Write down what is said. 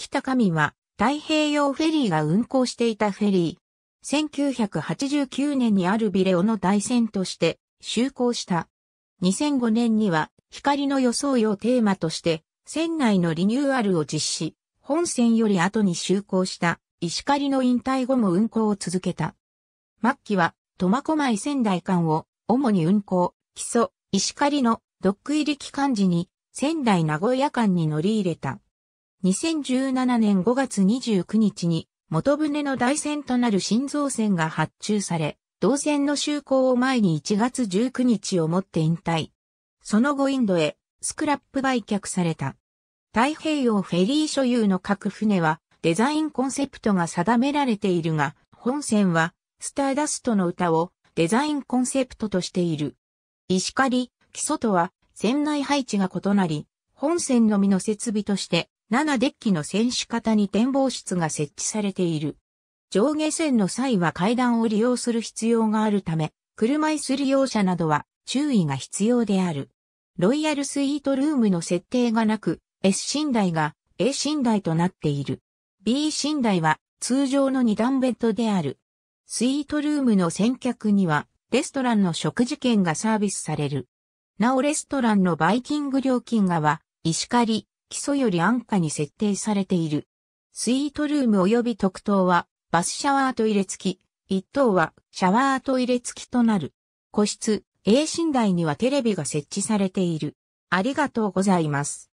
北上は太平洋フェリーが運航していたフェリー。1989年にあるビレオの大船として就航した。2005年には光の装いをテーマとして船内のリニューアルを実施。本船より後に就航した石狩の引退後も運航を続けた。末期は苫小牧仙台間を主に運航、基礎、石狩のドック入り期間時に仙台名古屋間に乗り入れた。2017年5月29日に元船の台船となる新造船が発注され、同船の就航を前に1月19日をもって引退。その後インドへスクラップ売却された。太平洋フェリー所有の各船はデザインコンセプトが定められているが、本船はスターダストの歌をデザインコンセプトとしている。石狩、基礎とは船内配置が異なり、本船のみの設備として7デッキの選手型に展望室が設置されている。上下線の際は階段を利用する必要があるため、車椅子利用者などは注意が必要である。ロイヤルスイートルームの設定がなく、S 寝台が A 寝台となっている。B 寝台は通常の2段ベッドである。スイートルームの先客には、レストランの食事券がサービスされる。なおレストランのバイキング料金がは、石狩、基礎より安価に設定されている。スイートルーム及び特等は、バスシャワート入れ付き、一等はシャワート入れ付きとなる。個室、A 寝台にはテレビが設置されている。ありがとうございます。